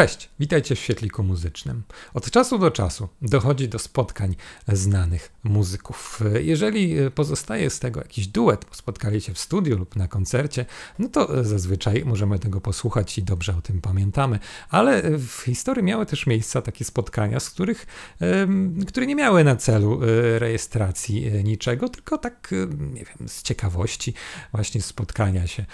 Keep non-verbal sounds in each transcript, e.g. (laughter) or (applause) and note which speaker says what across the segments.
Speaker 1: Cześć, witajcie w świetliku muzycznym. Od czasu do czasu dochodzi do spotkań znanych muzyków. Jeżeli e, pozostaje z tego jakiś duet, bo spotkaliście w studiu lub na koncercie, no to e, zazwyczaj możemy tego posłuchać i dobrze o tym pamiętamy. Ale e, w historii miały też miejsca takie spotkania, z których, które nie miały na celu rejestracji niczego, tylko tak, nie wiem, z ciekawości właśnie spotkania się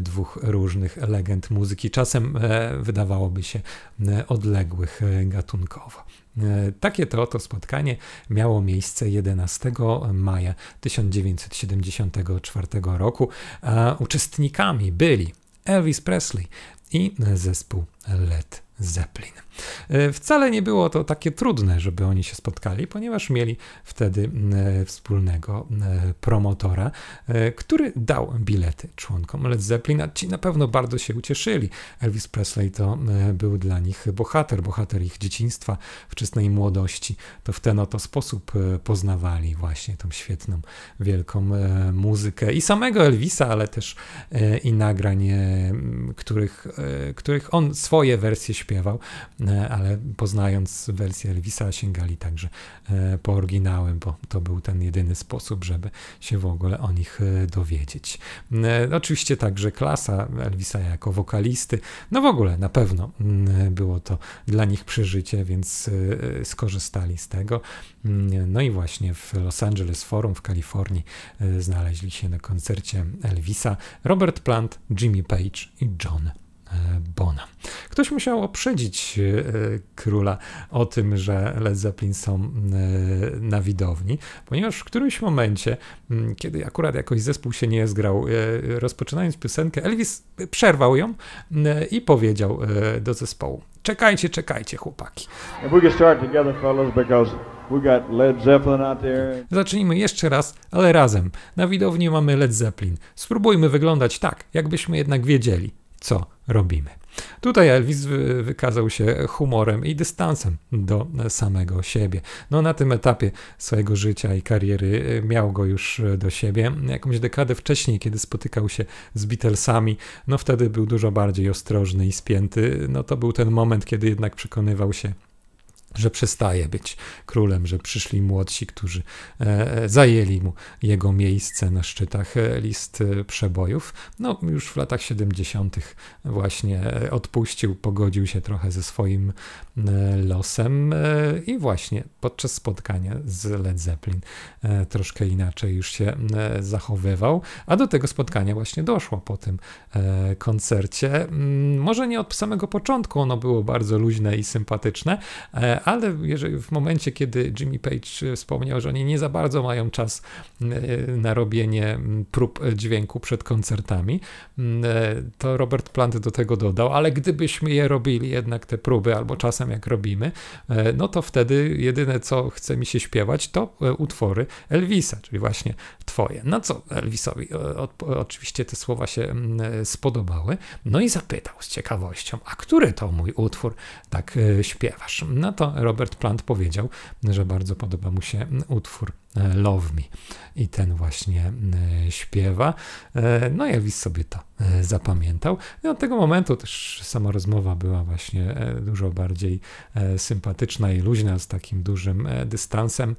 Speaker 1: dwóch różnych legend muzyki. Czasem wydawałoby się, E, odległych e, gatunkowo. E, takie to oto spotkanie miało miejsce 11 maja 1974 roku, uczestnikami byli Elvis Presley i zespół Led Zeppelin. E, wcale nie było to takie trudne, żeby oni się spotkali, ponieważ mieli wtedy mm, e, wspólnego mm, e, promotora, który dał bilety członkom Led Zeppelin, a ci na pewno bardzo się ucieszyli. Elvis Presley to mm, był dla nich bohater, bohater ich dzieciństwa, wczesnej młodości. To w ten oto sposób poznawali właśnie tą świetną, wielką muzykę i samego Elvisa, ale też i nagrań, których, których on swoje wersje śpiewał śpiewał, e, ale poznając wersję Elvisa sięgali także e, po oryginałem, bo to był ten jedyny sposób, żeby się w ogóle o nich e, dowiedzieć. Oczywiście także klasa Elvisa jako wokalisty, no w ogóle na pewno mm, było to dla nich przeżycie, więc skorzystali z tego. Mm, no i właśnie w Los Angeles Forum w Kalifornii znaleźli się na koncercie Elvisa Robert Plant, Jimmy Page i John E, Bona. Ktoś musiał oprzedzić e, króla o tym, że Led Zeppelin są e, na widowni, ponieważ w którymś momencie, mm, kiedy akurat jakoś zespół się nie zgrał, rozpoczynając piosenkę, Elvis przerwał ją i powiedział do zespołu: Czekajcie, czekajcie, chłopaki. Zacznijmy jeszcze raz, ale razem. Na widowni mamy Led Zeppelin. Spróbujmy wyglądać tak, jakbyśmy jednak wiedzieli co robimy. Tutaj Elvis wykazał się humorem i dystansem do samego siebie. No na tym etapie swojego życia i kariery y, miał go już y, do siebie. Jakąś dekadę wcześniej, kiedy spotykał się z Beatlesami, no wtedy był dużo bardziej ostrożny i spięty. No to był ten moment, kiedy jednak przekonywał się że przestaje być królem, że przyszli młodsi, którzy e, e, zajęli mu jego miejsce na szczytach e, list przebojów. No, już w latach 70. właśnie odpuścił, pogodził się trochę ze swoim losem i właśnie podczas spotkania z Led Zeppelin troszkę inaczej już się zachowywał, a do tego spotkania właśnie doszło po tym koncercie. Mm, może nie od samego początku ono było bardzo luźne i sympatyczne, ale jeżeli w momencie, kiedy Jimmy Page wspomniał, że oni nie za bardzo mają czas e, na robienie prób dźwięku przed koncertami, e, to Robert Plant do tego dodał, ale gdybyśmy je robili jednak te próby, albo czasem jak robimy, e, no to wtedy jedyne co chce mi się śpiewać, to utwory Elvisa, czyli właśnie twoje. No co Elvisowi oczywiście te słowa się spodobały, no i zapytał z ciekawością, a który to mój utwór tak śpiewasz? No to Robert Plant powiedział, że bardzo podoba mu się utwór. E, Love Me. I ten właśnie e, śpiewa. E, no i Elvis sobie to zapamiętał. No I od tego momentu też sama rozmowa była właśnie dużo bardziej sympatyczna i luźna, z takim dużym dystansem.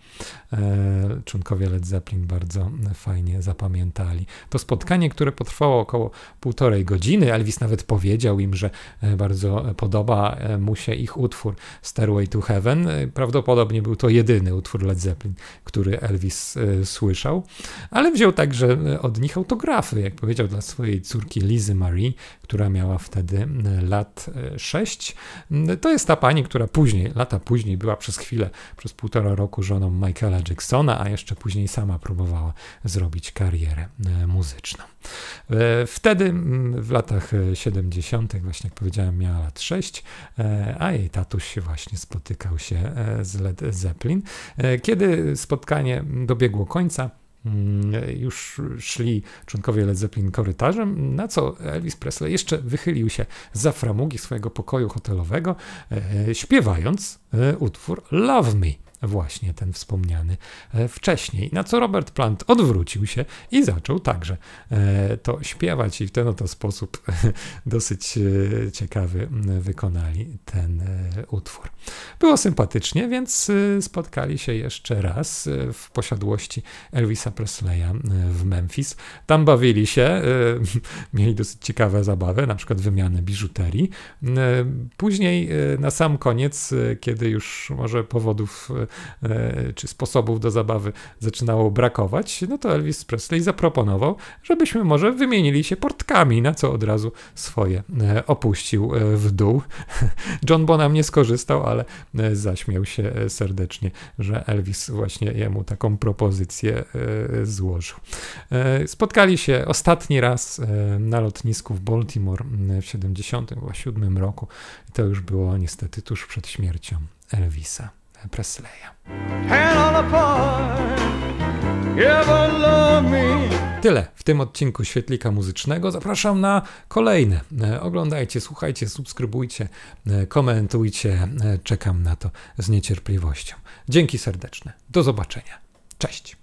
Speaker 1: Członkowie Led Zeppelin bardzo fajnie zapamiętali. To spotkanie, które potrwało około półtorej godziny, Elvis nawet powiedział im, że bardzo podoba mu się ich utwór Stairway to Heaven. Prawdopodobnie był to jedyny utwór Led Zeppelin, który Elvis e, słyszał, ale wziął także e, od nich autografy, jak powiedział dla swojej córki Lizy Marie, która miała wtedy e, lat 6. To jest ta pani, która później, lata później była przez chwilę, przez półtora roku żoną Michaela Jacksona, a jeszcze później sama próbowała zrobić karierę muzyczną. Wtedy w latach 70., właśnie jak powiedziałem, miała lat 6, a jej tatuś właśnie spotykał się z Led Zeppelin. Kiedy spotkanie dobiegło końca. Mm, już szli członkowie Led Zeppelin korytarzem, na co Elvis Presley jeszcze wychylił się za framugi swojego pokoju hotelowego, e, śpiewając e, utwór Love Me właśnie ten wspomniany e, wcześniej. Na co Robert Plant odwrócił się i zaczął także e, to śpiewać i w ten oto sposób e, dosyć ciekawy wykonali ten utwór. Było sympatycznie, więc spotkali się jeszcze raz w posiadłości Elvisa Presleya w Memphis. Tam bawili się, (laughs) mieli dosyć ciekawe zabawy, na przykład wymianę biżuterii. Później na sam koniec, kiedy już może powodów E, czy sposobów do zabawy zaczynało brakować, no to Elvis Presley zaproponował, żebyśmy może wymienili się portkami, na co od razu swoje e, opuścił e, w dół. (laughs) John Bonham nie skorzystał, ale zaśmiał się serdecznie, że Elvis właśnie jemu taką propozycję złożył. Spotkali się ostatni raz na lotnisku w Baltimore w 77 roku. I to już było niestety tuż przed śmiercią Elvisa. Presleya. Tyle w tym odcinku świetlika muzycznego. Zapraszam na kolejne. E, oglądajcie, słuchajcie, subskrybujcie, e, komentujcie. E, czekam na to z niecierpliwością. Dzięki serdeczne. Do zobaczenia. Cześć.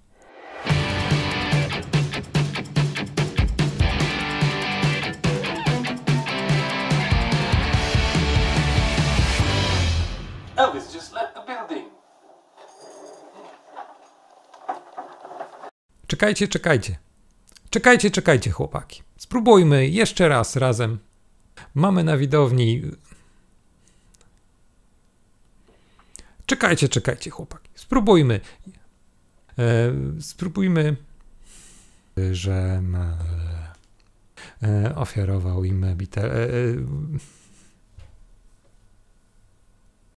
Speaker 1: Czekajcie, czekajcie. Czekajcie, czekajcie, chłopaki. Spróbujmy jeszcze raz razem. Mamy na widowni. Czekajcie, czekajcie, chłopaki. Spróbujmy. E, spróbujmy, że e, ofiarował im Beatles. E,